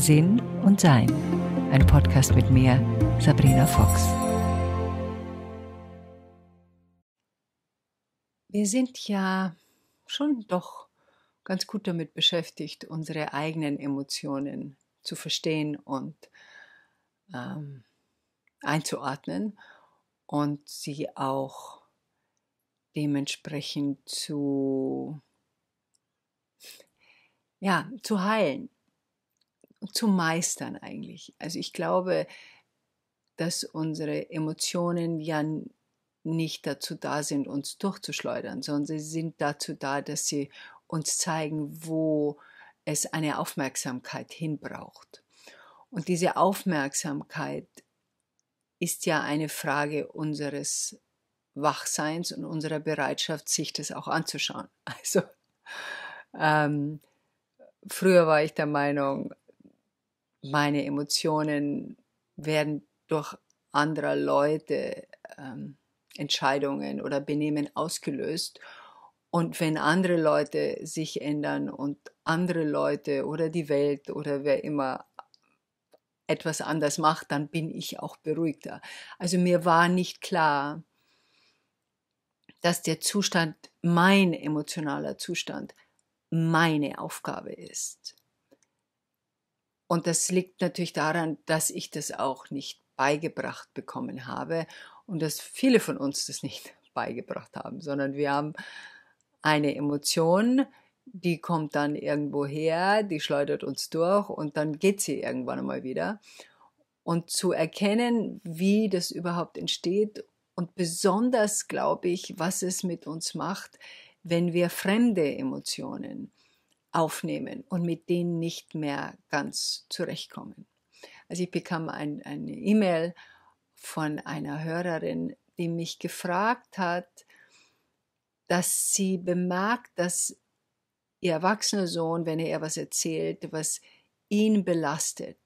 Sinn und Sein. Ein Podcast mit mir, Sabrina Fox. Wir sind ja schon doch ganz gut damit beschäftigt, unsere eigenen Emotionen zu verstehen und ähm, einzuordnen und sie auch dementsprechend zu, ja, zu heilen zu meistern eigentlich. Also ich glaube, dass unsere Emotionen ja nicht dazu da sind, uns durchzuschleudern, sondern sie sind dazu da, dass sie uns zeigen, wo es eine Aufmerksamkeit hinbraucht. Und diese Aufmerksamkeit ist ja eine Frage unseres Wachseins und unserer Bereitschaft, sich das auch anzuschauen. Also ähm, früher war ich der Meinung, meine Emotionen werden durch andere Leute ähm, Entscheidungen oder Benehmen ausgelöst. Und wenn andere Leute sich ändern und andere Leute oder die Welt oder wer immer etwas anders macht, dann bin ich auch beruhigter. Also mir war nicht klar, dass der Zustand, mein emotionaler Zustand, meine Aufgabe ist. Und das liegt natürlich daran, dass ich das auch nicht beigebracht bekommen habe und dass viele von uns das nicht beigebracht haben, sondern wir haben eine Emotion, die kommt dann irgendwo her, die schleudert uns durch und dann geht sie irgendwann einmal wieder. Und zu erkennen, wie das überhaupt entsteht und besonders, glaube ich, was es mit uns macht, wenn wir fremde Emotionen aufnehmen und mit denen nicht mehr ganz zurechtkommen. Also ich bekam ein, eine E-Mail von einer Hörerin, die mich gefragt hat, dass sie bemerkt, dass ihr erwachsener Sohn, wenn er ihr was erzählt, was ihn belastet,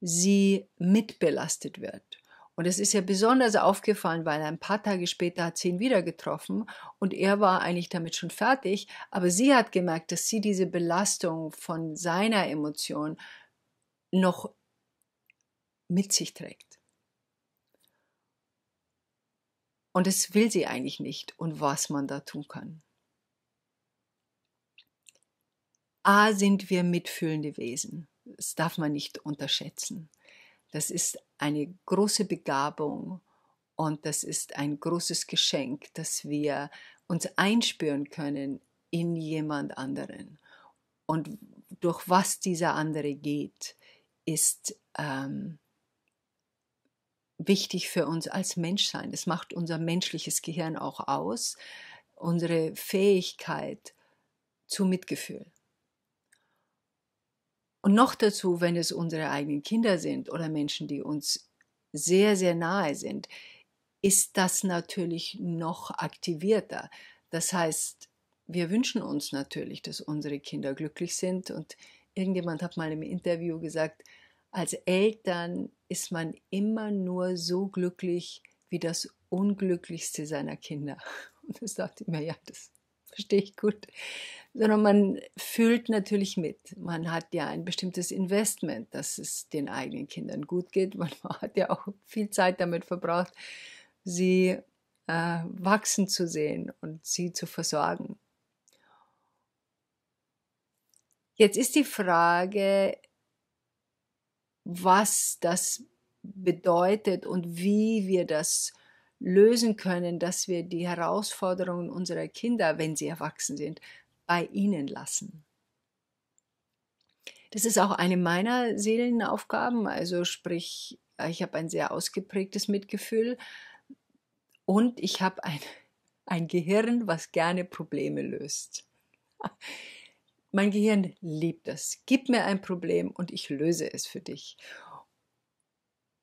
sie mitbelastet wird. Und es ist ja besonders aufgefallen, weil ein paar Tage später hat sie ihn wieder getroffen und er war eigentlich damit schon fertig, aber sie hat gemerkt, dass sie diese Belastung von seiner Emotion noch mit sich trägt. Und das will sie eigentlich nicht und was man da tun kann. A sind wir mitfühlende Wesen. Das darf man nicht unterschätzen. Das ist eine große Begabung und das ist ein großes Geschenk, dass wir uns einspüren können in jemand anderen. Und durch was dieser andere geht, ist ähm, wichtig für uns als Menschsein. Das macht unser menschliches Gehirn auch aus, unsere Fähigkeit zu Mitgefühl. Und noch dazu, wenn es unsere eigenen Kinder sind oder Menschen, die uns sehr, sehr nahe sind, ist das natürlich noch aktivierter. Das heißt, wir wünschen uns natürlich, dass unsere Kinder glücklich sind. Und irgendjemand hat mal im Interview gesagt, als Eltern ist man immer nur so glücklich wie das Unglücklichste seiner Kinder. Und das dachte ich mir, ja, das verstehe ich gut, sondern man fühlt natürlich mit. Man hat ja ein bestimmtes Investment, dass es den eigenen Kindern gut geht. Man hat ja auch viel Zeit damit verbraucht, sie äh, wachsen zu sehen und sie zu versorgen. Jetzt ist die Frage, was das bedeutet und wie wir das lösen können, dass wir die Herausforderungen unserer Kinder, wenn sie erwachsen sind, bei ihnen lassen. Das ist auch eine meiner Seelenaufgaben, also sprich, ich habe ein sehr ausgeprägtes Mitgefühl und ich habe ein, ein Gehirn, was gerne Probleme löst. Mein Gehirn liebt das. Gib mir ein Problem und ich löse es für dich.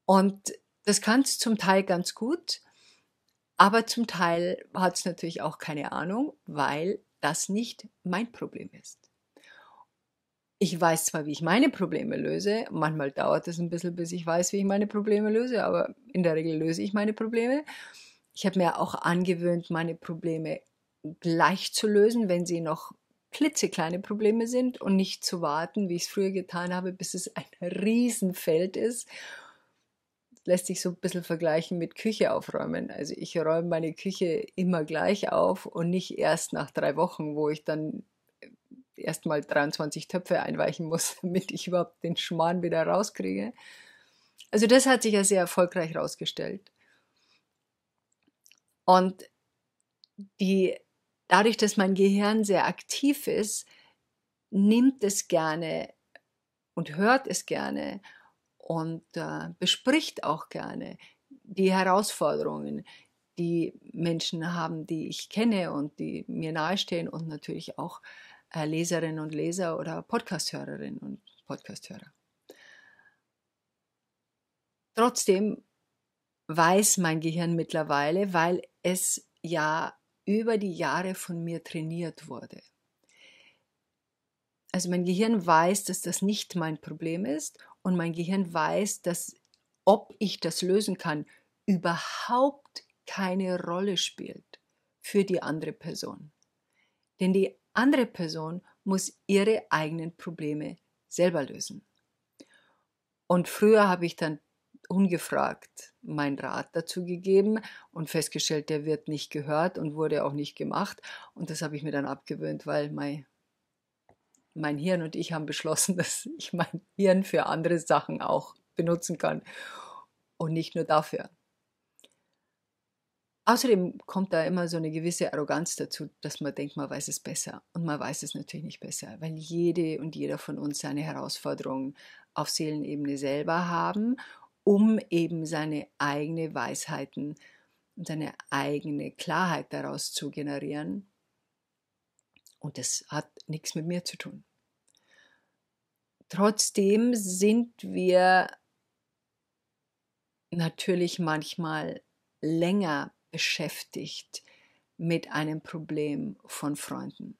Und das kannst zum Teil ganz gut aber zum Teil hat es natürlich auch keine Ahnung, weil das nicht mein Problem ist. Ich weiß zwar, wie ich meine Probleme löse, manchmal dauert es ein bisschen, bis ich weiß, wie ich meine Probleme löse, aber in der Regel löse ich meine Probleme. Ich habe mir auch angewöhnt, meine Probleme gleich zu lösen, wenn sie noch klitzekleine Probleme sind und nicht zu warten, wie ich es früher getan habe, bis es ein Riesenfeld ist lässt sich so ein bisschen vergleichen mit Küche aufräumen. Also ich räume meine Küche immer gleich auf und nicht erst nach drei Wochen, wo ich dann äh, erstmal 23 Töpfe einweichen muss, damit ich überhaupt den Schmarrn wieder rauskriege. Also das hat sich ja sehr erfolgreich herausgestellt. Und die, dadurch, dass mein Gehirn sehr aktiv ist, nimmt es gerne und hört es gerne und äh, bespricht auch gerne die Herausforderungen, die Menschen haben, die ich kenne und die mir nahestehen und natürlich auch äh, Leserinnen und Leser oder Podcasthörerinnen und Podcasthörer. Trotzdem weiß mein Gehirn mittlerweile, weil es ja über die Jahre von mir trainiert wurde. Also mein Gehirn weiß, dass das nicht mein Problem ist und mein Gehirn weiß, dass ob ich das lösen kann, überhaupt keine Rolle spielt für die andere Person. Denn die andere Person muss ihre eigenen Probleme selber lösen. Und früher habe ich dann ungefragt meinen Rat dazu gegeben und festgestellt, der wird nicht gehört und wurde auch nicht gemacht. Und das habe ich mir dann abgewöhnt, weil mein mein Hirn und ich haben beschlossen, dass ich mein Hirn für andere Sachen auch benutzen kann und nicht nur dafür. Außerdem kommt da immer so eine gewisse Arroganz dazu, dass man denkt, man weiß es besser. Und man weiß es natürlich nicht besser, weil jede und jeder von uns seine Herausforderungen auf Seelenebene selber haben, um eben seine eigene Weisheiten und seine eigene Klarheit daraus zu generieren. Und das hat nichts mit mir zu tun. Trotzdem sind wir natürlich manchmal länger beschäftigt mit einem Problem von Freunden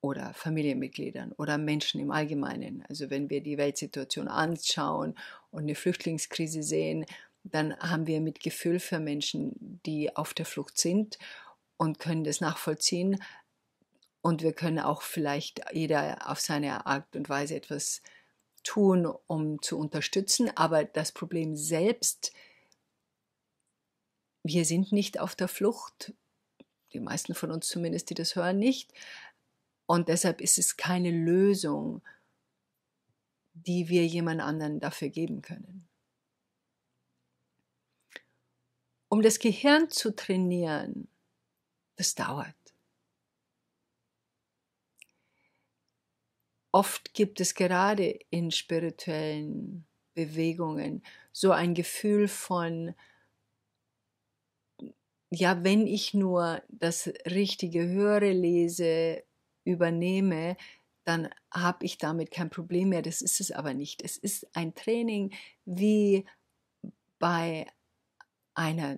oder Familienmitgliedern oder Menschen im Allgemeinen. Also wenn wir die Weltsituation anschauen und eine Flüchtlingskrise sehen, dann haben wir Mitgefühl für Menschen, die auf der Flucht sind und können das nachvollziehen. Und wir können auch vielleicht jeder auf seine Art und Weise etwas tun, um zu unterstützen. Aber das Problem selbst, wir sind nicht auf der Flucht, die meisten von uns zumindest, die das hören, nicht. Und deshalb ist es keine Lösung, die wir jemand anderen dafür geben können. Um das Gehirn zu trainieren, das dauert. oft gibt es gerade in spirituellen Bewegungen so ein Gefühl von, ja, wenn ich nur das Richtige höre, lese, übernehme, dann habe ich damit kein Problem mehr. Das ist es aber nicht. Es ist ein Training wie bei einer,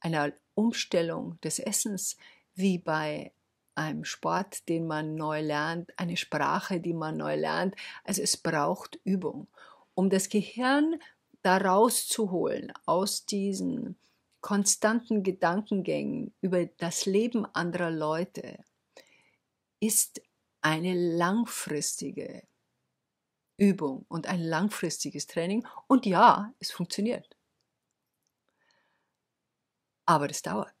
einer Umstellung des Essens, wie bei einem Sport, den man neu lernt, eine Sprache, die man neu lernt. Also es braucht Übung, um das Gehirn da rauszuholen aus diesen konstanten Gedankengängen über das Leben anderer Leute ist eine langfristige Übung und ein langfristiges Training. Und ja, es funktioniert. Aber es dauert.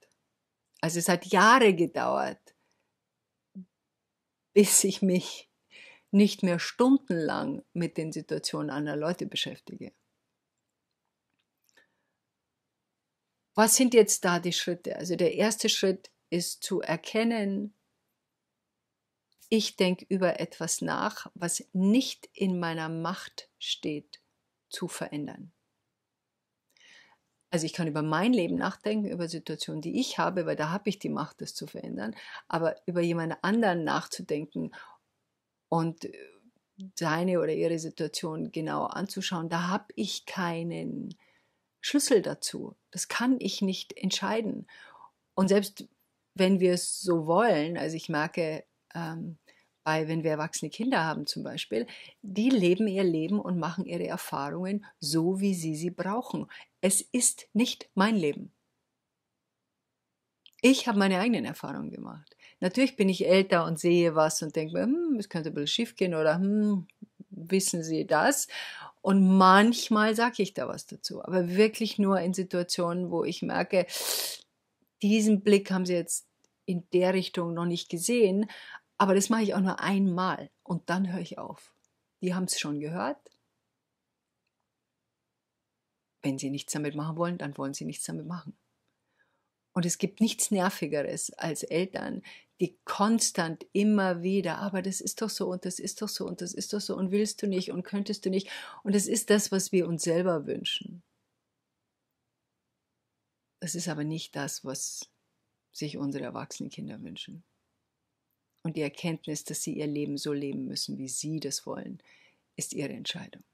Also es hat Jahre gedauert, bis ich mich nicht mehr stundenlang mit den Situationen anderer Leute beschäftige. Was sind jetzt da die Schritte? Also der erste Schritt ist zu erkennen, ich denke über etwas nach, was nicht in meiner Macht steht, zu verändern. Also ich kann über mein Leben nachdenken, über Situationen, die ich habe, weil da habe ich die Macht, das zu verändern. Aber über jemanden anderen nachzudenken und äh, seine oder ihre Situation genau anzuschauen, da habe ich keinen Schlüssel dazu. Das kann ich nicht entscheiden. Und selbst wenn wir es so wollen, also ich merke, ähm, bei, wenn wir erwachsene Kinder haben zum Beispiel, die leben ihr Leben und machen ihre Erfahrungen so, wie sie sie brauchen. Es ist nicht mein Leben. Ich habe meine eigenen Erfahrungen gemacht. Natürlich bin ich älter und sehe was und denke mir, hm, es könnte ein bisschen schief gehen oder hm, wissen Sie das? Und manchmal sage ich da was dazu, aber wirklich nur in Situationen, wo ich merke, diesen Blick haben Sie jetzt in der Richtung noch nicht gesehen, aber das mache ich auch nur einmal und dann höre ich auf. Die haben es schon gehört, wenn sie nichts damit machen wollen, dann wollen sie nichts damit machen. Und es gibt nichts Nervigeres als Eltern, die konstant immer wieder, aber das ist doch so und das ist doch so und das ist doch so und willst du nicht und könntest du nicht. Und es ist das, was wir uns selber wünschen. Das ist aber nicht das, was sich unsere erwachsenen Kinder wünschen. Und die Erkenntnis, dass sie ihr Leben so leben müssen, wie sie das wollen, ist ihre Entscheidung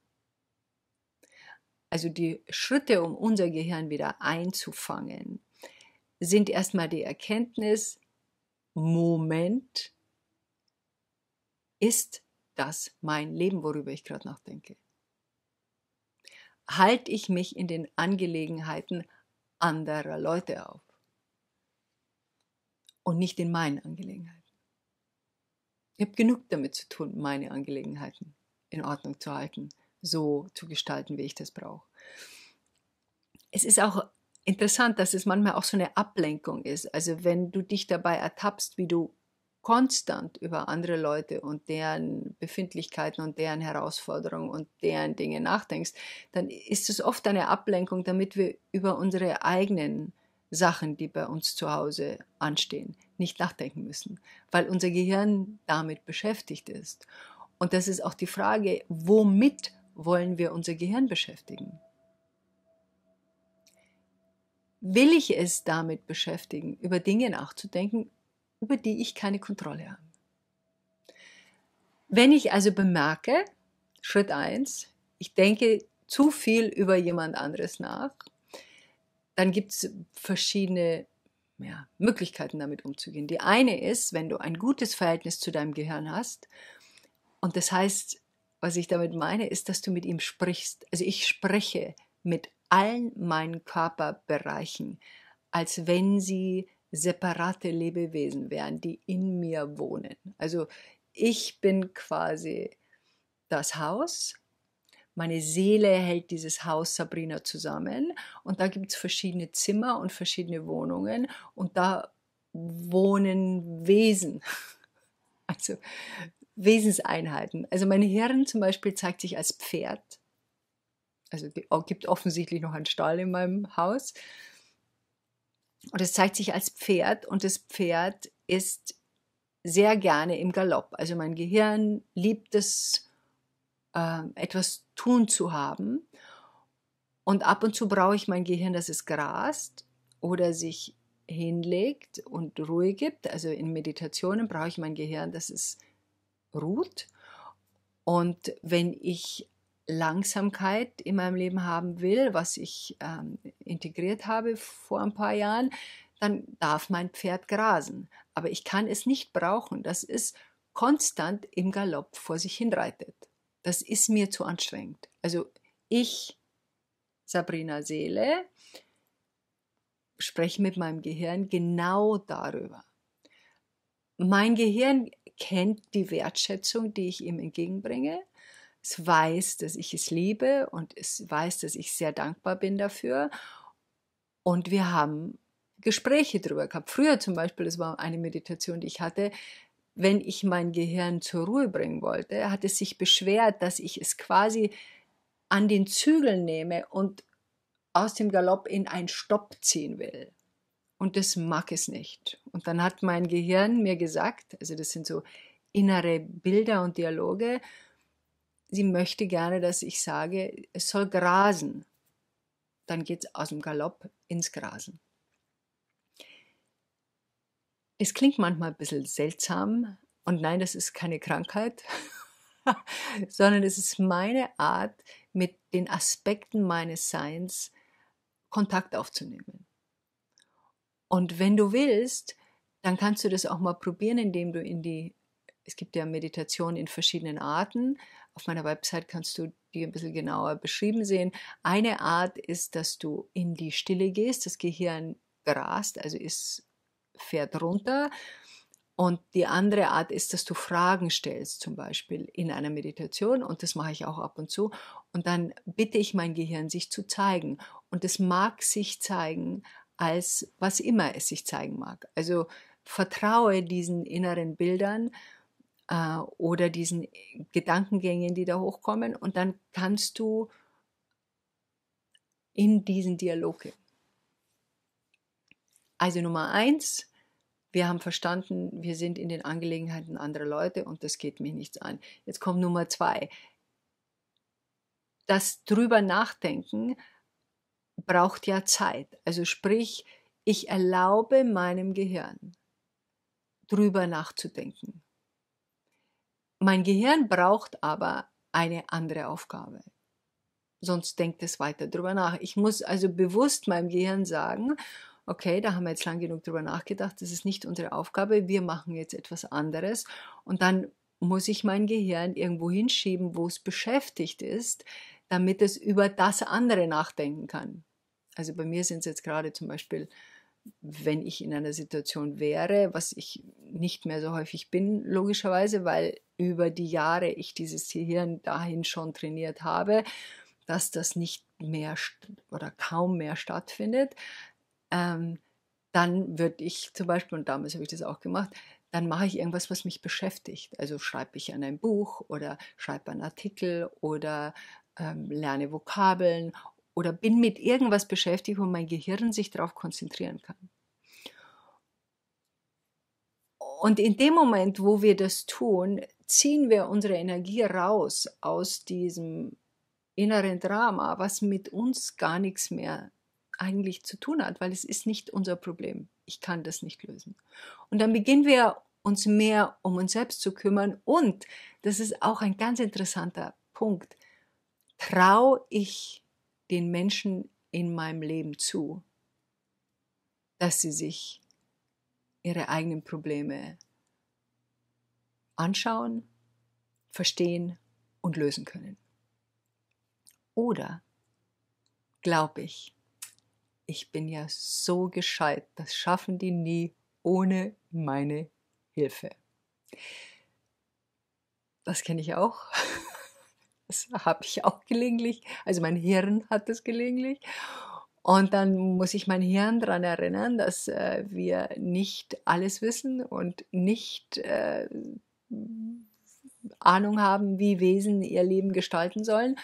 also die Schritte, um unser Gehirn wieder einzufangen, sind erstmal die Erkenntnis, Moment ist das mein Leben, worüber ich gerade nachdenke. Halte ich mich in den Angelegenheiten anderer Leute auf und nicht in meinen Angelegenheiten. Ich habe genug damit zu tun, meine Angelegenheiten in Ordnung zu halten so zu gestalten, wie ich das brauche. Es ist auch interessant, dass es manchmal auch so eine Ablenkung ist. Also wenn du dich dabei ertappst, wie du konstant über andere Leute und deren Befindlichkeiten und deren Herausforderungen und deren Dinge nachdenkst, dann ist es oft eine Ablenkung, damit wir über unsere eigenen Sachen, die bei uns zu Hause anstehen, nicht nachdenken müssen, weil unser Gehirn damit beschäftigt ist. Und das ist auch die Frage, womit wollen wir unser Gehirn beschäftigen? Will ich es damit beschäftigen, über Dinge nachzudenken, über die ich keine Kontrolle habe? Wenn ich also bemerke, Schritt 1, ich denke zu viel über jemand anderes nach, dann gibt es verschiedene ja, Möglichkeiten damit umzugehen. Die eine ist, wenn du ein gutes Verhältnis zu deinem Gehirn hast, und das heißt, was ich damit meine, ist, dass du mit ihm sprichst. Also ich spreche mit allen meinen Körperbereichen, als wenn sie separate Lebewesen wären, die in mir wohnen. Also ich bin quasi das Haus. Meine Seele hält dieses Haus Sabrina zusammen und da gibt es verschiedene Zimmer und verschiedene Wohnungen und da wohnen Wesen. Also Wesenseinheiten. Also mein Hirn zum Beispiel zeigt sich als Pferd. Also gibt offensichtlich noch einen Stall in meinem Haus. Und es zeigt sich als Pferd und das Pferd ist sehr gerne im Galopp. Also mein Gehirn liebt es, äh, etwas tun zu haben. Und ab und zu brauche ich mein Gehirn, dass es grast oder sich hinlegt und Ruhe gibt. Also in Meditationen brauche ich mein Gehirn, dass es ruht. Und wenn ich Langsamkeit in meinem Leben haben will, was ich ähm, integriert habe vor ein paar Jahren, dann darf mein Pferd grasen. Aber ich kann es nicht brauchen, dass es konstant im Galopp vor sich hinreitet. Das ist mir zu anstrengend. Also ich, Sabrina Seele, spreche mit meinem Gehirn genau darüber. Mein Gehirn kennt die Wertschätzung, die ich ihm entgegenbringe. Es weiß, dass ich es liebe und es weiß, dass ich sehr dankbar bin dafür. Und wir haben Gespräche darüber gehabt. Früher zum Beispiel, das war eine Meditation, die ich hatte, wenn ich mein Gehirn zur Ruhe bringen wollte, hat es sich beschwert, dass ich es quasi an den Zügeln nehme und aus dem Galopp in einen Stopp ziehen will und das mag es nicht. Und dann hat mein Gehirn mir gesagt, also das sind so innere Bilder und Dialoge, sie möchte gerne, dass ich sage, es soll grasen. Dann geht es aus dem Galopp ins Grasen. Es klingt manchmal ein bisschen seltsam und nein, das ist keine Krankheit, sondern es ist meine Art, mit den Aspekten meines Seins Kontakt aufzunehmen. Und wenn du willst, dann kannst du das auch mal probieren, indem du in die, es gibt ja Meditation in verschiedenen Arten. Auf meiner Website kannst du die ein bisschen genauer beschrieben sehen. Eine Art ist, dass du in die Stille gehst, das Gehirn grast, also ist, fährt runter. Und die andere Art ist, dass du Fragen stellst, zum Beispiel in einer Meditation, und das mache ich auch ab und zu. Und dann bitte ich mein Gehirn, sich zu zeigen. Und es mag sich zeigen, als was immer es sich zeigen mag. Also vertraue diesen inneren Bildern äh, oder diesen Gedankengängen, die da hochkommen, und dann kannst du in diesen Dialog gehen. Also Nummer eins, wir haben verstanden, wir sind in den Angelegenheiten anderer Leute und das geht mich nichts an. Jetzt kommt Nummer zwei. Das drüber nachdenken braucht ja Zeit. Also sprich, ich erlaube meinem Gehirn, drüber nachzudenken. Mein Gehirn braucht aber eine andere Aufgabe. Sonst denkt es weiter drüber nach. Ich muss also bewusst meinem Gehirn sagen, okay, da haben wir jetzt lang genug drüber nachgedacht, das ist nicht unsere Aufgabe, wir machen jetzt etwas anderes und dann muss ich mein Gehirn irgendwo hinschieben, wo es beschäftigt ist, damit es über das andere nachdenken kann. Also bei mir sind es jetzt gerade zum Beispiel, wenn ich in einer Situation wäre, was ich nicht mehr so häufig bin, logischerweise, weil über die Jahre ich dieses Gehirn dahin schon trainiert habe, dass das nicht mehr oder kaum mehr stattfindet, ähm, dann würde ich zum Beispiel, und damals habe ich das auch gemacht, dann mache ich irgendwas, was mich beschäftigt. Also schreibe ich an ein Buch oder schreibe einen Artikel oder ähm, lerne Vokabeln oder bin mit irgendwas beschäftigt, wo mein Gehirn sich darauf konzentrieren kann. Und in dem Moment, wo wir das tun, ziehen wir unsere Energie raus aus diesem inneren Drama, was mit uns gar nichts mehr eigentlich zu tun hat, weil es ist nicht unser Problem. Ich kann das nicht lösen. Und dann beginnen wir uns mehr um uns selbst zu kümmern. Und das ist auch ein ganz interessanter Punkt traue ich den Menschen in meinem Leben zu, dass sie sich ihre eigenen Probleme anschauen, verstehen und lösen können? Oder glaube ich, ich bin ja so gescheit, das schaffen die nie ohne meine Hilfe. Das kenne ich auch. Das habe ich auch gelegentlich. Also mein Hirn hat das gelegentlich. Und dann muss ich mein Hirn daran erinnern, dass äh, wir nicht alles wissen und nicht äh, Ahnung haben, wie Wesen ihr Leben gestalten sollen.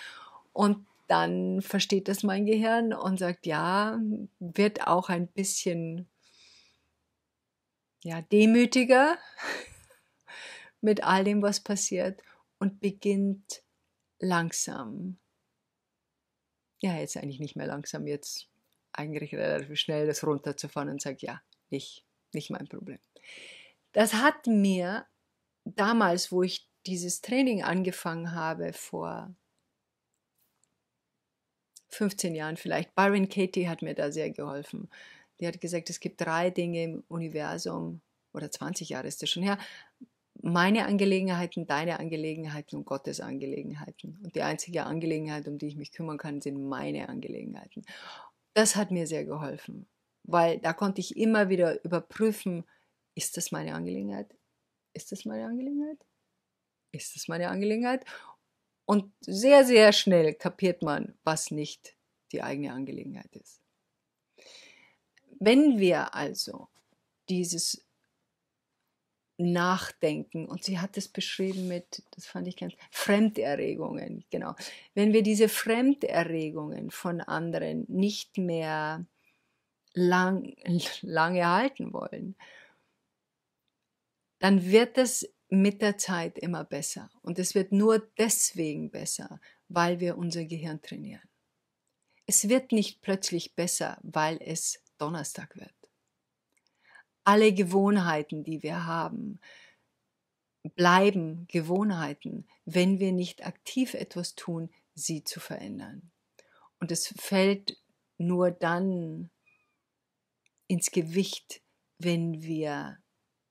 Und dann versteht das mein Gehirn und sagt, ja, wird auch ein bisschen ja, demütiger mit all dem, was passiert und beginnt langsam, ja, jetzt eigentlich nicht mehr langsam, jetzt eigentlich relativ schnell das runterzufahren und sagt, ja, nicht, nicht mein Problem. Das hat mir damals, wo ich dieses Training angefangen habe, vor 15 Jahren vielleicht, Byron Katie hat mir da sehr geholfen. Die hat gesagt, es gibt drei Dinge im Universum, oder 20 Jahre ist das schon her, meine Angelegenheiten, deine Angelegenheiten und Gottes Angelegenheiten. Und die einzige Angelegenheit, um die ich mich kümmern kann, sind meine Angelegenheiten. Das hat mir sehr geholfen, weil da konnte ich immer wieder überprüfen, ist das meine Angelegenheit? Ist das meine Angelegenheit? Ist das meine Angelegenheit? Und sehr, sehr schnell kapiert man, was nicht die eigene Angelegenheit ist. Wenn wir also dieses Nachdenken. Und sie hat es beschrieben mit, das fand ich ganz, Fremderregungen, genau. Wenn wir diese Fremderregungen von anderen nicht mehr lang, lange halten wollen, dann wird es mit der Zeit immer besser. Und es wird nur deswegen besser, weil wir unser Gehirn trainieren. Es wird nicht plötzlich besser, weil es Donnerstag wird alle Gewohnheiten, die wir haben, bleiben Gewohnheiten, wenn wir nicht aktiv etwas tun, sie zu verändern. Und es fällt nur dann ins Gewicht, wenn wir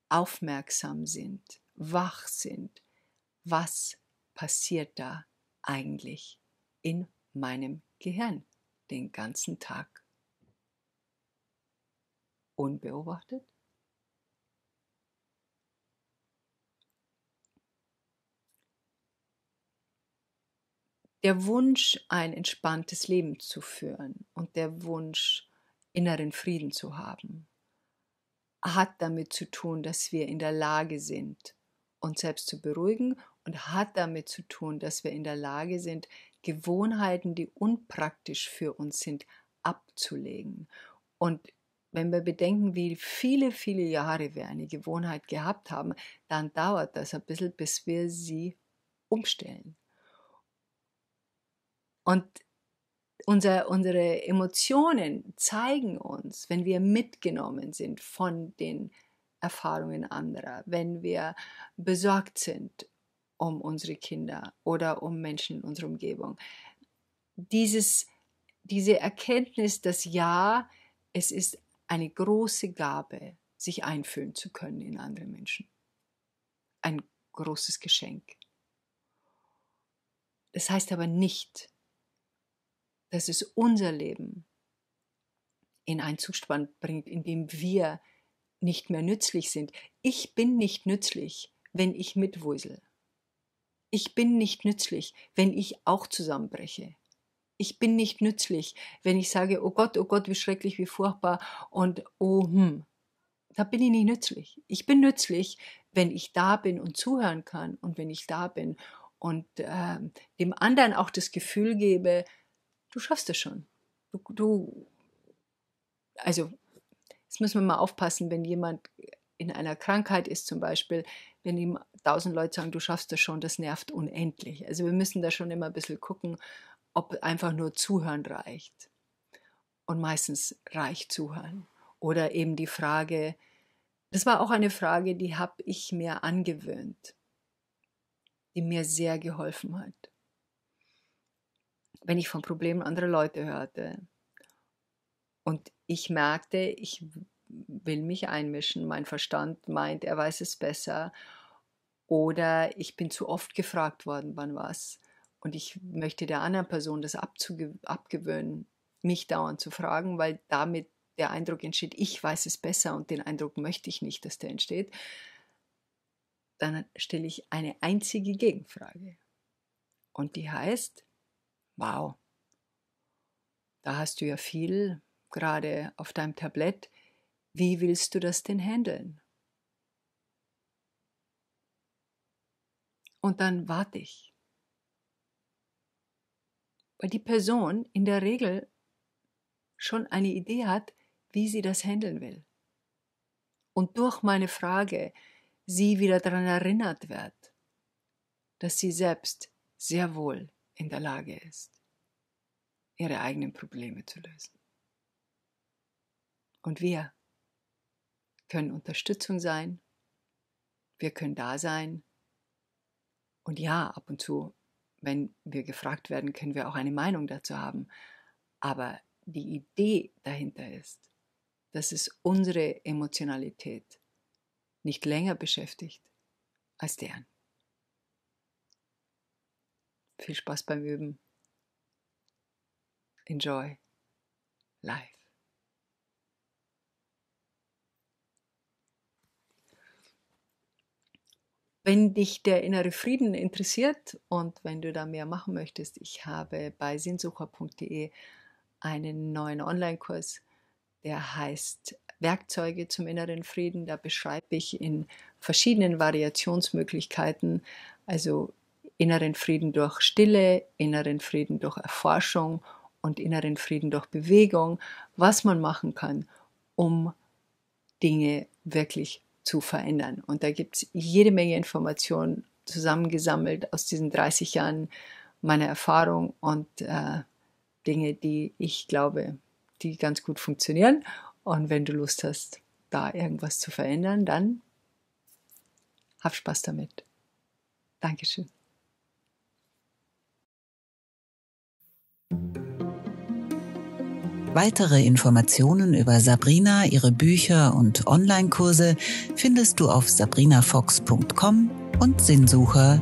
aufmerksam sind, wach sind, was passiert da eigentlich in meinem Gehirn den ganzen Tag. Unbeobachtet? der Wunsch, ein entspanntes Leben zu führen und der Wunsch, inneren Frieden zu haben, hat damit zu tun, dass wir in der Lage sind, uns selbst zu beruhigen und hat damit zu tun, dass wir in der Lage sind, Gewohnheiten, die unpraktisch für uns sind, abzulegen. Und wenn wir bedenken, wie viele, viele Jahre wir eine Gewohnheit gehabt haben, dann dauert das ein bisschen, bis wir sie umstellen. Und unser, unsere Emotionen zeigen uns, wenn wir mitgenommen sind von den Erfahrungen anderer, wenn wir besorgt sind um unsere Kinder oder um Menschen in unserer Umgebung. Dieses, diese Erkenntnis, dass ja, es ist eine große Gabe, sich einfühlen zu können in andere Menschen. Ein großes Geschenk. Das heißt aber nicht, dass es unser Leben in einen Zustand bringt, in dem wir nicht mehr nützlich sind. Ich bin nicht nützlich, wenn ich mitwusel. Ich bin nicht nützlich, wenn ich auch zusammenbreche. Ich bin nicht nützlich, wenn ich sage, oh Gott, oh Gott, wie schrecklich, wie furchtbar und oh hm. Da bin ich nicht nützlich. Ich bin nützlich, wenn ich da bin und zuhören kann und wenn ich da bin und äh, dem anderen auch das Gefühl gebe, du schaffst es schon. Du, du, also, jetzt müssen wir mal aufpassen, wenn jemand in einer Krankheit ist zum Beispiel, wenn ihm tausend Leute sagen, du schaffst das schon, das nervt unendlich. Also wir müssen da schon immer ein bisschen gucken, ob einfach nur Zuhören reicht. Und meistens reicht Zuhören. Oder eben die Frage, das war auch eine Frage, die habe ich mir angewöhnt, die mir sehr geholfen hat wenn ich von Problemen anderer Leute hörte. Und ich merkte, ich will mich einmischen. Mein Verstand meint, er weiß es besser. Oder ich bin zu oft gefragt worden, wann was. Und ich möchte der anderen Person das abgewöhnen, mich dauernd zu fragen, weil damit der Eindruck entsteht, ich weiß es besser und den Eindruck möchte ich nicht, dass der entsteht. Dann stelle ich eine einzige Gegenfrage. Und die heißt, Wow. Da hast du ja viel gerade auf deinem Tablett. Wie willst du das denn handeln? Und dann warte ich. Weil die Person in der Regel schon eine Idee hat, wie sie das handeln will. Und durch meine Frage sie wieder daran erinnert wird, dass sie selbst sehr wohl in der Lage ist, ihre eigenen Probleme zu lösen. Und wir können Unterstützung sein, wir können da sein. Und ja, ab und zu, wenn wir gefragt werden, können wir auch eine Meinung dazu haben. Aber die Idee dahinter ist, dass es unsere Emotionalität nicht länger beschäftigt als deren. Viel Spaß beim Üben. Enjoy life. Wenn dich der innere Frieden interessiert und wenn du da mehr machen möchtest, ich habe bei sinnsucher.de einen neuen Online-Kurs, der heißt Werkzeuge zum inneren Frieden. Da beschreibe ich in verschiedenen Variationsmöglichkeiten, also inneren Frieden durch Stille, inneren Frieden durch Erforschung und inneren Frieden durch Bewegung, was man machen kann, um Dinge wirklich zu verändern. Und da gibt es jede Menge Informationen zusammengesammelt aus diesen 30 Jahren meiner Erfahrung und äh, Dinge, die ich glaube, die ganz gut funktionieren. Und wenn du Lust hast, da irgendwas zu verändern, dann hab Spaß damit. Dankeschön. Weitere Informationen über Sabrina, ihre Bücher und Online-Kurse findest du auf sabrinafox.com und sinnsucher.de.